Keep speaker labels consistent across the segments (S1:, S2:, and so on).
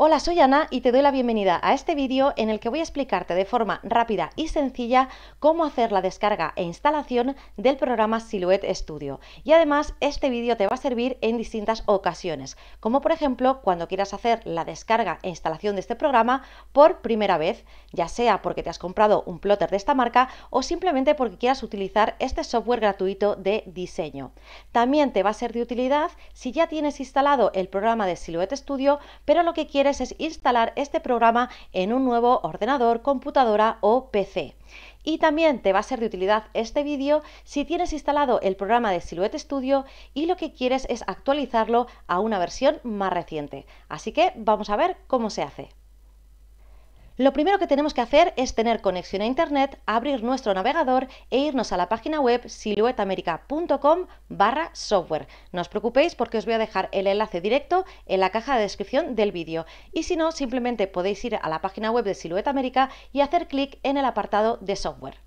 S1: Hola, soy Ana y te doy la bienvenida a este vídeo en el que voy a explicarte de forma rápida y sencilla cómo hacer la descarga e instalación del programa Silhouette Studio. Y además este vídeo te va a servir en distintas ocasiones, como por ejemplo cuando quieras hacer la descarga e instalación de este programa por primera vez, ya sea porque te has comprado un plotter de esta marca o simplemente porque quieras utilizar este software gratuito de diseño. También te va a ser de utilidad si ya tienes instalado el programa de Silhouette Studio, pero lo que quieres es instalar este programa en un nuevo ordenador, computadora o PC. Y también te va a ser de utilidad este vídeo si tienes instalado el programa de Silhouette Studio y lo que quieres es actualizarlo a una versión más reciente. Así que vamos a ver cómo se hace. Lo primero que tenemos que hacer es tener conexión a Internet, abrir nuestro navegador e irnos a la página web siluetamerica.com barra software. No os preocupéis porque os voy a dejar el enlace directo en la caja de descripción del vídeo. Y si no, simplemente podéis ir a la página web de Silueta América y hacer clic en el apartado de software.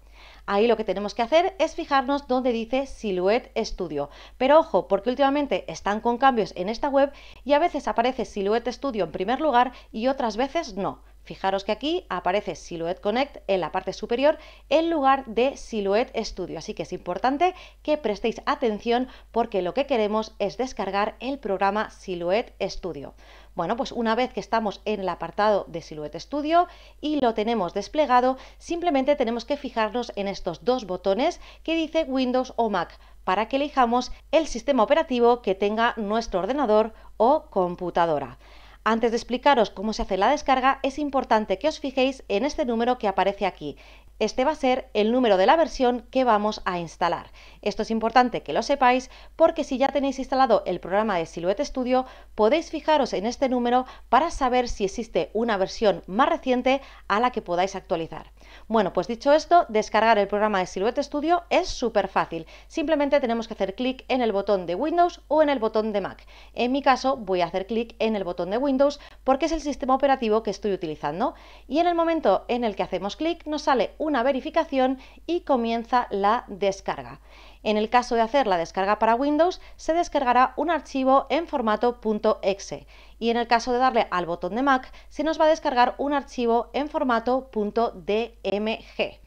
S1: Ahí lo que tenemos que hacer es fijarnos donde dice Silhouette Studio. Pero ojo, porque últimamente están con cambios en esta web y a veces aparece Silhouette Studio en primer lugar y otras veces no. Fijaros que aquí aparece Silhouette Connect en la parte superior en lugar de Silhouette Studio, así que es importante que prestéis atención porque lo que queremos es descargar el programa Silhouette Studio. Bueno, pues una vez que estamos en el apartado de Silhouette Studio y lo tenemos desplegado, simplemente tenemos que fijarnos en estos dos botones que dice Windows o Mac para que elijamos el sistema operativo que tenga nuestro ordenador o computadora. Antes de explicaros cómo se hace la descarga, es importante que os fijéis en este número que aparece aquí, este va a ser el número de la versión que vamos a instalar. Esto es importante que lo sepáis porque si ya tenéis instalado el programa de Silhouette Studio podéis fijaros en este número para saber si existe una versión más reciente a la que podáis actualizar. Bueno, pues dicho esto, descargar el programa de Silhouette Studio es súper fácil. Simplemente tenemos que hacer clic en el botón de Windows o en el botón de Mac. En mi caso voy a hacer clic en el botón de Windows porque es el sistema operativo que estoy utilizando y en el momento en el que hacemos clic nos sale una una verificación y comienza la descarga. En el caso de hacer la descarga para Windows, se descargará un archivo en formato .exe y en el caso de darle al botón de Mac, se nos va a descargar un archivo en formato .dmg.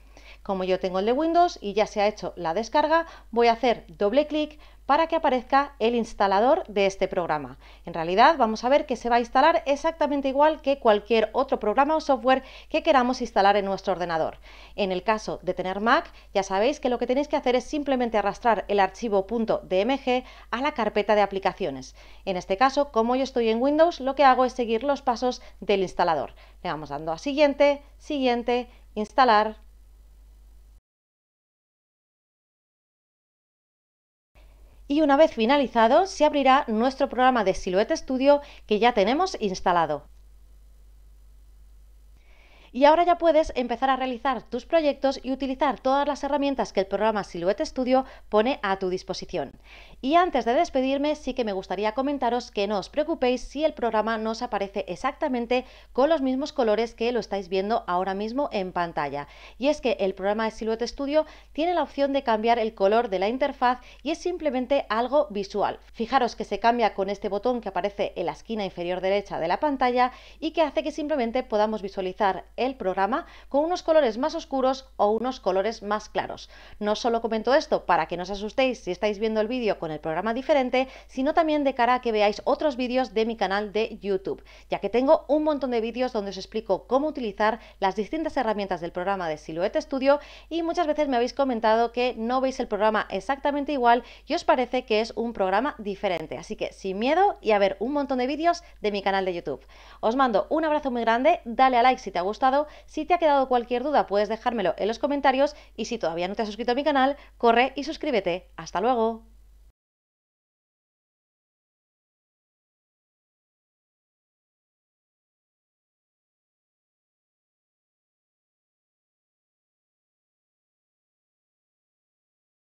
S1: Como yo tengo el de Windows y ya se ha hecho la descarga, voy a hacer doble clic para que aparezca el instalador de este programa. En realidad vamos a ver que se va a instalar exactamente igual que cualquier otro programa o software que queramos instalar en nuestro ordenador. En el caso de tener Mac, ya sabéis que lo que tenéis que hacer es simplemente arrastrar el archivo .dmg a la carpeta de aplicaciones. En este caso, como yo estoy en Windows, lo que hago es seguir los pasos del instalador. Le vamos dando a siguiente, siguiente, instalar, y una vez finalizado se abrirá nuestro programa de Silhouette Studio que ya tenemos instalado. Y ahora ya puedes empezar a realizar tus proyectos y utilizar todas las herramientas que el programa Silhouette Studio pone a tu disposición. Y antes de despedirme, sí que me gustaría comentaros que no os preocupéis si el programa no os aparece exactamente con los mismos colores que lo estáis viendo ahora mismo en pantalla. Y es que el programa de Silhouette Studio tiene la opción de cambiar el color de la interfaz y es simplemente algo visual. Fijaros que se cambia con este botón que aparece en la esquina inferior derecha de la pantalla y que hace que simplemente podamos visualizar el programa con unos colores más oscuros o unos colores más claros. No solo comento esto para que no os asustéis si estáis viendo el vídeo con el programa diferente, sino también de cara a que veáis otros vídeos de mi canal de YouTube, ya que tengo un montón de vídeos donde os explico cómo utilizar las distintas herramientas del programa de Silhouette Studio y muchas veces me habéis comentado que no veis el programa exactamente igual y os parece que es un programa diferente. Así que sin miedo y a ver un montón de vídeos de mi canal de YouTube. Os mando un abrazo muy grande, dale a like si te ha gustado si te ha quedado cualquier duda, puedes dejármelo en los comentarios y si todavía no te has suscrito a mi canal, corre y suscríbete. Hasta luego.